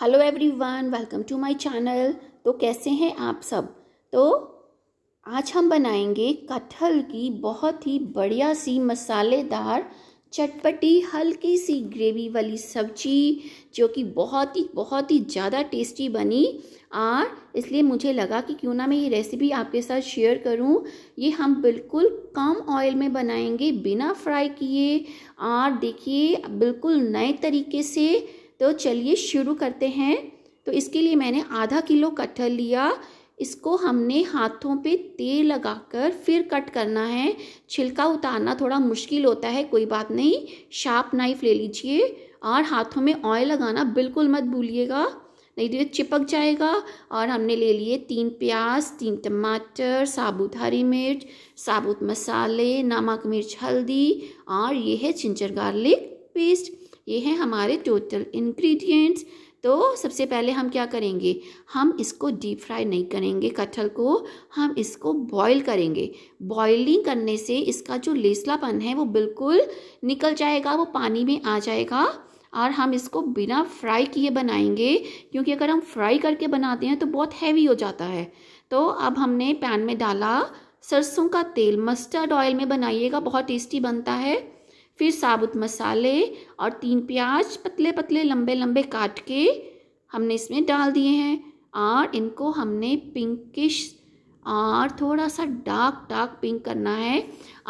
hello everyone welcome to my channel तो कैसे हैं आप सब तो आज हम बनाएंगे कटहल की बहुत ही बढ़िया सी मसालेदार चटपटी हल्की सी ग्रेवी वाली सब्जी जो कि बहुत ही बहुत ही ज़्यादा टेस्टी बनी और इसलिए मुझे लगा कि क्यों ना मैं ये रेसिपी आपके साथ शेयर करूं ये हम बिल्कुल कम ऑयल में बनाएंगे बिना फ्राई किए और देखिए बिल्कुल नए तरीके से तो चलिए शुरू करते हैं तो इसके लिए मैंने आधा किलो कटहल लिया इसको हमने हाथों पे तेल लगाकर फिर कट करना है छिलका उतारना थोड़ा मुश्किल होता है कोई बात नहीं शार्प नाइफ ले लीजिए और हाथों में ऑयल लगाना बिल्कुल मत भूलिएगा नहीं तो ये चिपक जाएगा और हमने ले लिए तीन प्याज तीन टमाटर साबुत हरी मिर्च साबुत मसाले नमक मिर्च हल्दी और ये है जिंजर गार्लिक पेस्ट ये हैं हमारे टोटल इंग्रेडिएंट्स तो सबसे पहले हम क्या करेंगे हम इसको डीप फ्राई नहीं करेंगे कटहल को हम इसको बॉईल करेंगे बॉइलिंग करने से इसका जो लेसलापन है वो बिल्कुल निकल जाएगा वो पानी में आ जाएगा और हम इसको बिना फ्राई किए बनाएंगे क्योंकि अगर हम फ्राई करके बनाते हैं तो बहुत हैवी हो जाता है तो अब हमने पैन में डाला सरसों का तेल मस्टर्ड ऑयल में बनाइएगा बहुत टेस्टी बनता है फिर साबुत मसाले और तीन प्याज पतले पतले लंबे लंबे काट के हमने इसमें डाल दिए हैं और इनको हमने पिंकिश और थोड़ा सा डार्क डार्क पिंक करना है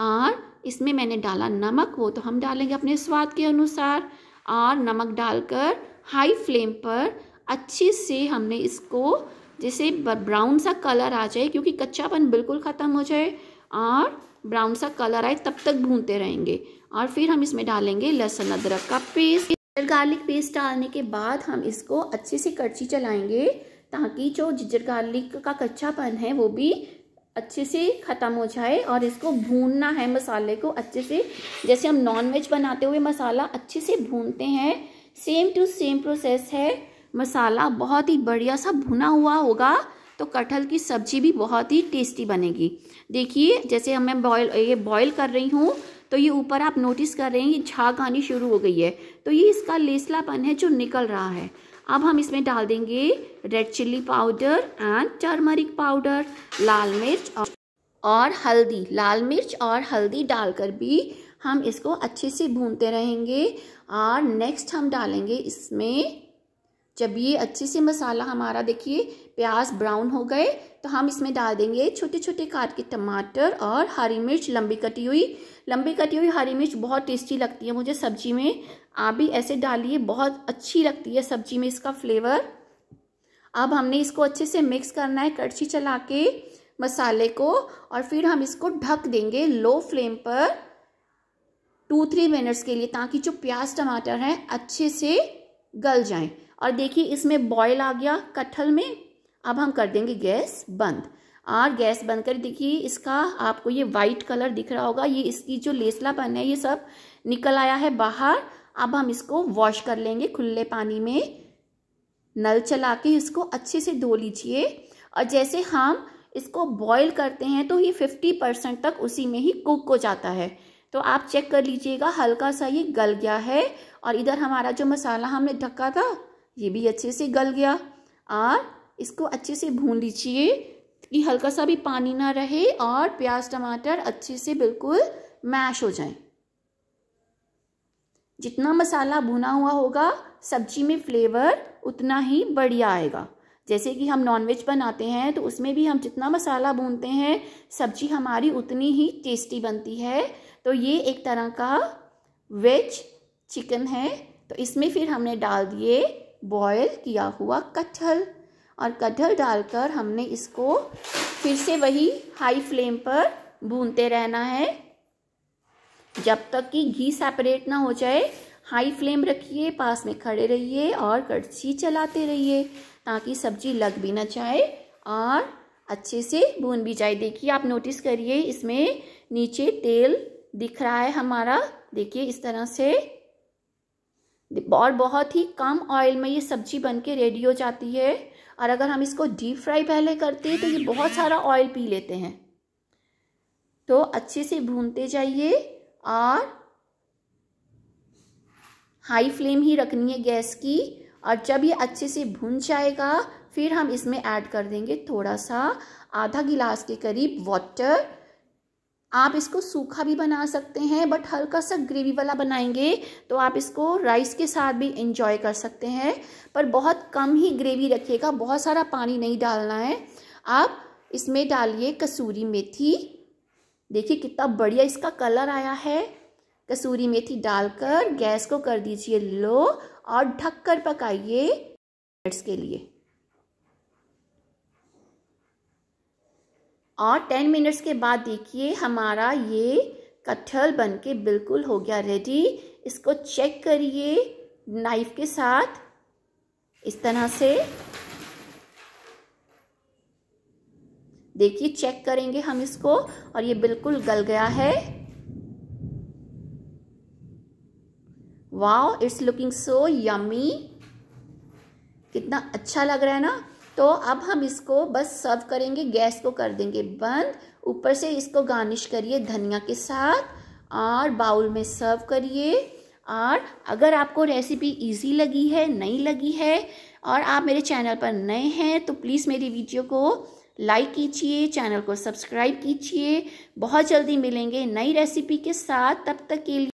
और इसमें मैंने डाला नमक वो तो हम डालेंगे अपने स्वाद के अनुसार और नमक डालकर हाई फ्लेम पर अच्छे से हमने इसको जैसे ब्राउन सा कलर आ जाए क्योंकि कच्चापन बिल्कुल ख़त्म हो जाए और ब्राउन सा कलर आए तब तक भूनते रहेंगे और फिर हम इसमें डालेंगे लहसुन अदरक का पेस्ट जिजर गार्लिक पेस्ट डालने के बाद हम इसको अच्छे से कड़छी चलाएंगे ताकि जो जिजर गार्लिक का कच्चापन है वो भी अच्छे से ख़त्म हो जाए और इसको भूनना है मसाले को अच्छे से जैसे हम नॉन वेज बनाते हुए मसाला अच्छे से भूनते हैं सेम टू सेम प्रोसेस है मसाला बहुत ही बढ़िया सा भुना हुआ होगा तो कटहल की सब्जी भी बहुत ही टेस्टी बनेगी देखिए जैसे मैं बॉयल ये बॉयल कर रही हूँ तो ये ऊपर आप नोटिस कर रहे हैं ये झाग आनी शुरू हो गई है तो ये इसका लेसलापन है जो निकल रहा है अब हम इसमें डाल देंगे red chilli powder and turmeric powder लाल मिर्च और, और हल्दी लाल मिर्च और हल्दी डालकर भी हम इसको अच्छे से भूनते रहेंगे और नेक्स्ट हम डालेंगे इसमें जब ये अच्छे से मसाला हमारा देखिए प्याज ब्राउन हो गए तो हम इसमें डाल देंगे छोटे छोटे काट के टमाटर और हरी मिर्च लंबी कटी हुई लंबी कटी हुई हरी मिर्च बहुत टेस्टी लगती है मुझे सब्जी में आप भी ऐसे डालिए बहुत अच्छी लगती है सब्जी में इसका फ्लेवर अब हमने इसको अच्छे से मिक्स करना है कड़छी चला के मसाले को और फिर हम इसको ढक देंगे लो फ्लेम पर टू थ्री मिनट्स के लिए ताकि जो प्याज टमाटर हैं अच्छे से गल जाएं और देखिए इसमें बॉयल आ गया कटहल में अब हम कर देंगे गैस बंद और गैस बंद कर देखिए इसका आपको ये वाइट कलर दिख रहा होगा ये इसकी जो लेसलापन है ये सब निकल आया है बाहर अब हम इसको वॉश कर लेंगे खुले पानी में नल चला के इसको अच्छे से धो लीजिए और जैसे हम इसको बॉईल करते हैं तो ये फिफ्टी परसेंट तक उसी में ही कुक हो जाता है तो आप चेक कर लीजिएगा हल्का सा ये गल गया है और इधर हमारा जो मसाला हमने ढका था ये भी अच्छे से गल गया और इसको अच्छे से भून लीजिए कि हल्का सा भी पानी ना रहे और प्याज टमाटर अच्छे से बिल्कुल मैश हो जाए जितना मसाला भुना हुआ होगा सब्जी में फ्लेवर उतना ही बढ़िया आएगा जैसे कि हम नॉनवेज बनाते हैं तो उसमें भी हम जितना मसाला भूनते हैं सब्जी हमारी उतनी ही टेस्टी बनती है तो ये एक तरह का वेज चिकन है तो इसमें फिर हमने डाल दिए बॉयल किया हुआ कटहल और कटहल डालकर हमने इसको फिर से वही हाई फ्लेम पर भूनते रहना है जब तक कि घी सेपरेट ना हो जाए हाई फ्लेम रखिए पास में खड़े रहिए और कड़छी चलाते रहिए ताकि सब्जी लग भी ना जाए और अच्छे से भून भी जाए देखिए आप नोटिस करिए इसमें नीचे तेल दिख रहा है हमारा देखिए इस तरह से और बहुत ही कम ऑयल में ये सब्जी बन के रेडी हो जाती है और अगर हम इसको डीप फ्राई पहले करते हैं तो ये बहुत सारा ऑयल पी लेते हैं तो अच्छे से भूनते जाइए और हाई फ्लेम ही रखनी है गैस की और जब ये अच्छे से भून जाएगा फिर हम इसमें ऐड कर देंगे थोड़ा सा आधा गिलास के करीब वाटर आप इसको सूखा भी बना सकते हैं बट हल्का सा ग्रेवी वाला बनाएंगे तो आप इसको राइस के साथ भी इंजॉय कर सकते हैं पर बहुत कम ही ग्रेवी रखिएगा बहुत सारा पानी नहीं डालना है आप इसमें डालिए कसूरी मेथी देखिए कितना बढ़िया इसका कलर आया है कसूरी मेथी डालकर गैस को कर दीजिए लो और ढककर पकाइए मिनट्स के लिए और टेन मिनट्स के बाद देखिए हमारा ये कटहल बन के बिल्कुल हो गया रेडी इसको चेक करिए नाइफ के साथ इस तरह से देखिए चेक करेंगे हम इसको और ये बिल्कुल गल गया है wow it's looking so yummy कितना अच्छा लग रहा है ना तो अब हम इसको बस सर्व करेंगे गैस को कर देंगे बंद ऊपर से इसको गार्निश करिए धनिया के साथ और बाउल में सर्व करिए और अगर आपको रेसिपी इजी लगी है नई लगी है और आप मेरे चैनल पर नए हैं तो प्लीज़ मेरी वीडियो को लाइक कीजिए चैनल को सब्सक्राइब कीजिए बहुत जल्दी मिलेंगे नई रेसिपी के साथ तब तक के लिए